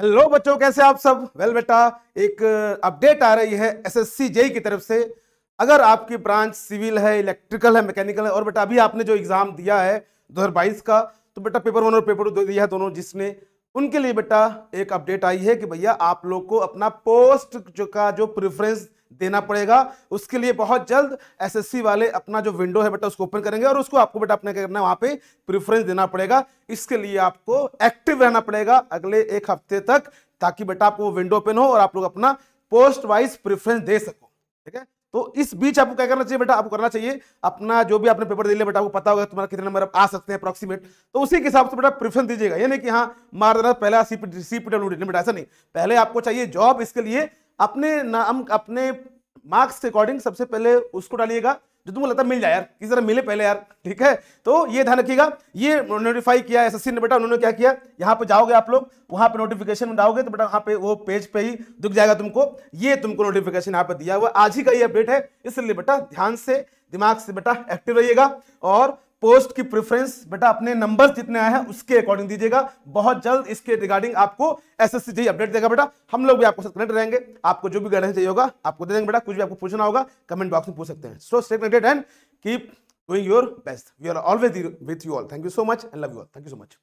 hello बच्चों कैसे आप सब वेल well, बेटा एक अपडेट uh, आ रही है एसएससी जेई की तरफ से अगर आपकी ब्रांच सिविल है इलेक्ट्रिकल है मैकेनिकल है और बेटा अभी आपने जो एग्ज़ाम दिया है बाईस का तो बेटा पेपर वन और पेपर टू दिया है दोनों जिसने उनके लिए बेटा एक अपडेट आई है कि भैया आप लोग को अपना पोस्ट जो का जो प्रेफरेंस देना पड़ेगा उसके लिए बहुत जल्द एसएससी वाले अपना जो विंडो है बेटा उसको ओपन करेंगे और उसको आपको बेटा अपने क्या करना है वहाँ पे प्रिफरेंस देना पड़ेगा इसके लिए आपको एक्टिव रहना पड़ेगा अगले एक हफ्ते तक ताकि बेटा आपको विंडो ओपन हो और आप लोग अपना पोस्ट वाइज प्रिफरेंस दे सको ठीक है तो इस बीच आपको क्या करना चाहिए बेटा आपको करना चाहिए अपना जो भी आपने पेपर दे लिया बेटा आपको पता होगा तुम्हारा कितने नंबर आ सकते हैं अप्रॉक्सीमेट तो उसी के हिसाब से बेटा प्रेफरेंस दीजिएगा यानी कि हाँ मार देना पहले सीपीडब्ल्यू डी बेटा ऐसा नहीं पहले आपको चाहिए जॉब इसके लिए अपने नाम अपने मार्क्स के अकॉर्डिंग सबसे पहले उसको डालिएगा जो तुमको लगता मिल जाए यार किसी तरह मिले पहले यार ठीक है तो ये ध्यान रखिएगा ये नोटिफाई किया एस ने बेटा उन्होंने क्या किया यहाँ पे जाओगे आप लोग वहाँ पे नोटिफिकेशन डाओगे डालोगे तो बेटा वहाँ पे वो पेज पे ही दुख जाएगा तुमको ये तुमको नोटिफिकेशन यहाँ पे दिया हुआ आज ही का ये अपडेट है इसलिए बेटा ध्यान से दिमाग से बेटा एक्टिव रहिएगा और पोस्ट की प्रेफरेंस बेटा अपने नंबर्स जितने आए हैं उसके अकॉर्डिंग दीजिएगा बहुत जल्द इसके रिगार्डिंग आपको एसएससी जी अपडेट देगा बेटा हम लोग भी आपको साथ कनेक्ट रहेंगे आपको जो भी गाइडेंस चाहिए होगा आपको दे देंगे बेटा कुछ भी आपको पूछना होगा कमेंट बॉक्स में पूछ सकते हैं so stay connected and keep doing your best we are always with you all thank you so much and love you all thank you so much